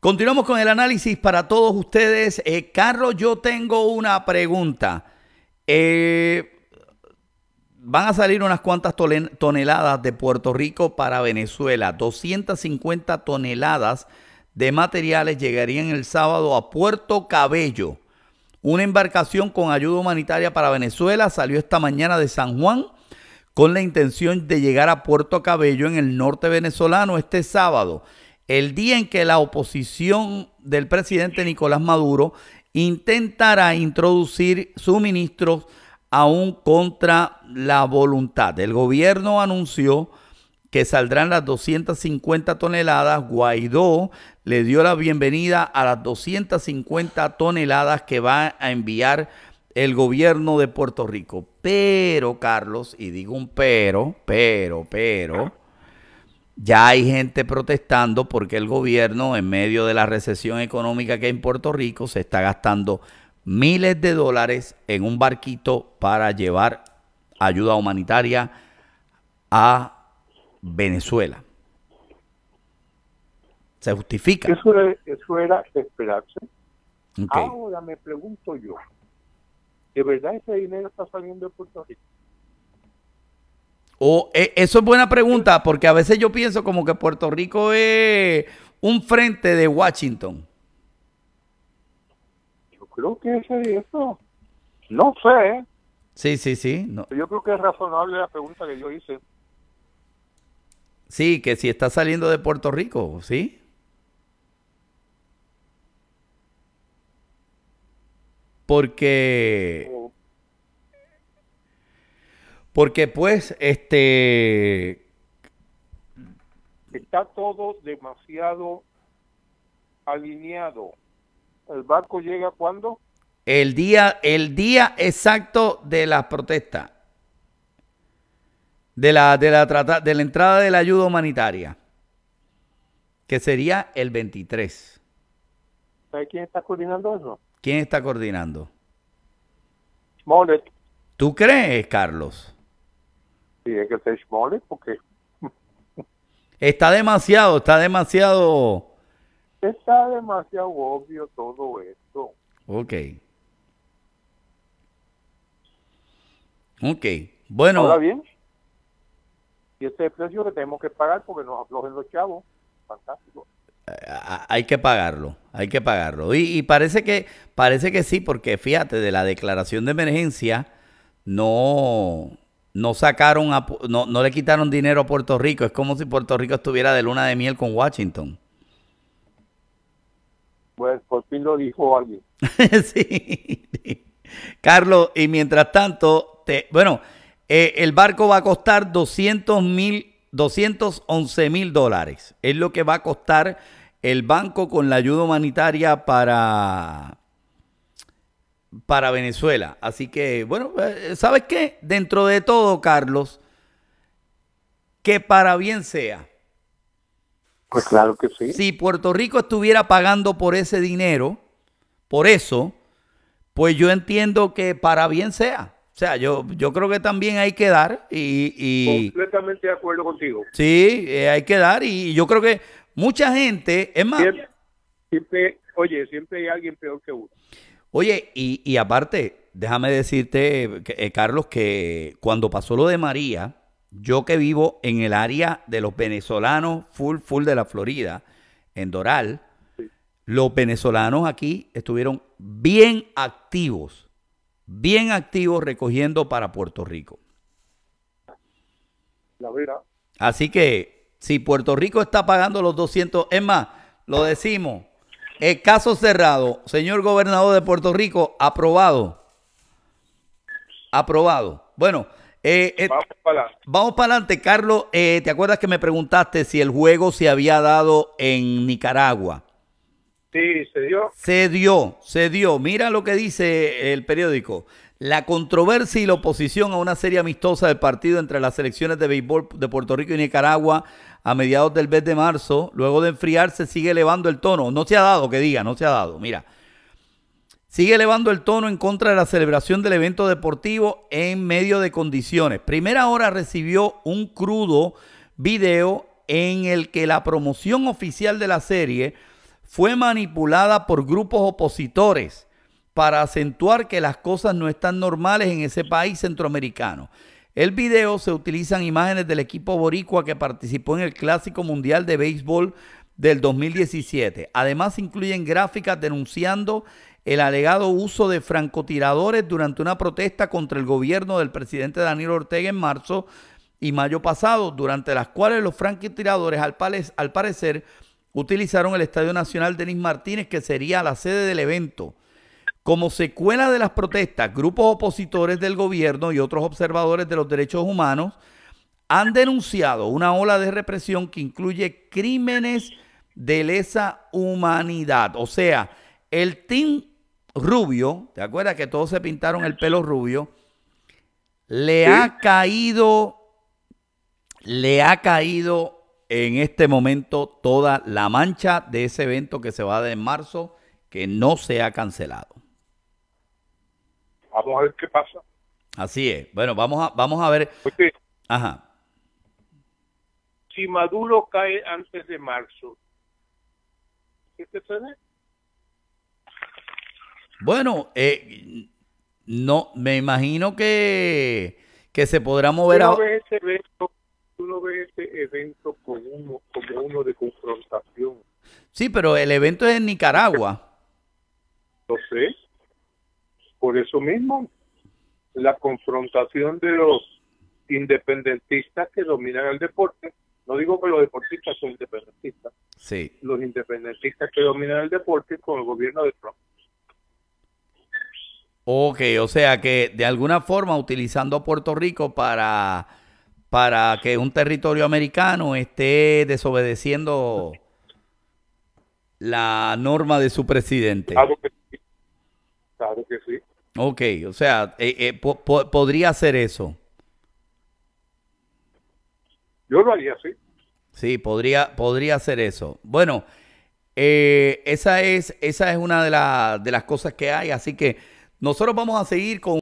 Continuamos con el análisis para todos ustedes. Eh, Carlos, yo tengo una pregunta. Eh, van a salir unas cuantas toneladas de Puerto Rico para Venezuela. 250 toneladas de materiales llegarían el sábado a Puerto Cabello. Una embarcación con ayuda humanitaria para Venezuela salió esta mañana de San Juan con la intención de llegar a Puerto Cabello en el norte venezolano este sábado el día en que la oposición del presidente Nicolás Maduro intentará introducir suministros aún contra la voluntad. El gobierno anunció que saldrán las 250 toneladas. Guaidó le dio la bienvenida a las 250 toneladas que va a enviar el gobierno de Puerto Rico. Pero, Carlos, y digo un pero, pero, pero, ya hay gente protestando porque el gobierno, en medio de la recesión económica que hay en Puerto Rico, se está gastando miles de dólares en un barquito para llevar ayuda humanitaria a Venezuela. ¿Se justifica? Eso, era esperarse. Ahora me pregunto yo, ¿de verdad ese dinero está saliendo de Puerto Rico? O, eh, eso es buena pregunta, porque a veces yo pienso como que Puerto Rico es un frente de Washington. Yo creo que es eso. No sé. Sí, sí, sí. Yo creo que es razonable la pregunta que yo hice. Sí, que si está saliendo de Puerto Rico, ¿sí? Porque oh. Porque pues, este... Está todo demasiado alineado. ¿El barco llega cuándo? El día, el día exacto de la protesta. De la, de, la entrada de la ayuda humanitaria. Que sería el 23. ¿Sabe quién está coordinando eso? ¿Quién está coordinando? Smollett. ¿Tú crees, Carlos? es que ser Smollett porque... está demasiado, está demasiado... Está demasiado obvio todo esto. Ok. Ok, bueno... Ahora bien, y este es precio que tenemos que pagar porque nos aflojen los chavos. Fantástico hay que pagarlo, hay que pagarlo. Y, y, parece que parece que sí, porque fíjate, de la declaración de emergencia no no sacaron, no, no le quitaron dinero a Puerto Rico. Es como si Puerto Rico estuviera de luna de miel con Washington. Pues por fin lo dijo alguien. sí. Carlos, y mientras tanto, te, bueno, eh, el barco va a costar 200 mil, 211 mil dólares. Es lo que va a costar el banco con la ayuda humanitaria para, para Venezuela. Así que, bueno, eh, ¿sabes qué? Dentro de todo, Carlos, que para bien sea. Pues claro que sí. Si Puerto Rico estuviera pagando por ese dinero, por eso, pues yo entiendo que para bien sea. O sea, yo, yo creo que también hay que dar y... y Completamente de acuerdo contigo. Sí, eh, hay que dar y yo creo que mucha gente, es más... oye, siempre hay alguien peor que uno. Oye, y, y aparte, déjame decirte, eh, Carlos, que cuando pasó lo de María, yo que vivo en el área de los venezolanos, full, full de la Florida, en Doral, los venezolanos aquí estuvieron bien activos, bien activos recogiendo para Puerto Rico. Así que si Puerto Rico está pagando los 200, es más, lo decimos, eh, caso cerrado. Señor gobernador de Puerto Rico, aprobado. Aprobado. Bueno, eh, eh, vamos para adelante. Carlos. ¿Te acuerdas que me preguntaste si el juego se había dado en Nicaragua? Sí, se dio. Se dio, se dio. Mira lo que dice el periódico. La controversia y la oposición a una serie amistosa del partido entre las selecciones de béisbol de Puerto Rico y Nicaragua a mediados del mes de marzo, luego de enfriarse, sigue elevando el tono. No se ha dado, que diga, no se ha dado. Mira, sigue elevando el tono en contra de la celebración del evento deportivo en medio de condiciones. Primera hora recibió un crudo video en el que la promoción oficial de la serie fue manipulada por grupos opositores para acentuar que las cosas no están normales en ese país centroamericano. El video se utilizan imágenes del equipo boricua que participó en el Clásico Mundial de Béisbol del 2017. Además incluyen gráficas denunciando el alegado uso de francotiradores durante una protesta contra el gobierno del presidente Daniel Ortega en marzo y mayo pasado, durante las cuales los francotiradores al, al parecer utilizaron el Estadio Nacional Denis Martínez, que sería la sede del evento. Como secuela de las protestas, grupos opositores del gobierno y otros observadores de los derechos humanos han denunciado una ola de represión que incluye crímenes de lesa humanidad. O sea, el team rubio, ¿te acuerdas que todos se pintaron el pelo rubio? Le ha caído, le ha caído en este momento toda la mancha de ese evento que se va a dar en marzo, que no se ha cancelado. Vamos a ver qué pasa. Así es. Bueno, vamos a, vamos a ver. Ajá. Si Maduro cae antes de marzo, ¿qué te Bueno, eh, no, me imagino que, que se podrá mover a... Ese evento tú no este evento como uno, como uno de confrontación. Sí, pero el evento es en Nicaragua. Lo sé. Por eso mismo, la confrontación de los independentistas que dominan el deporte, no digo que los deportistas son independentistas, sí. los independentistas que dominan el deporte con el gobierno de Trump. Ok, o sea que de alguna forma utilizando Puerto Rico para para que un territorio americano esté desobedeciendo la norma de su presidente. Claro que sí. Ok, o sea, eh, eh, podría hacer eso. Yo lo haría así. Sí, podría, podría hacer eso. Bueno, eh, esa, es, esa es una de, de las cosas que hay, así que nosotros vamos a seguir con...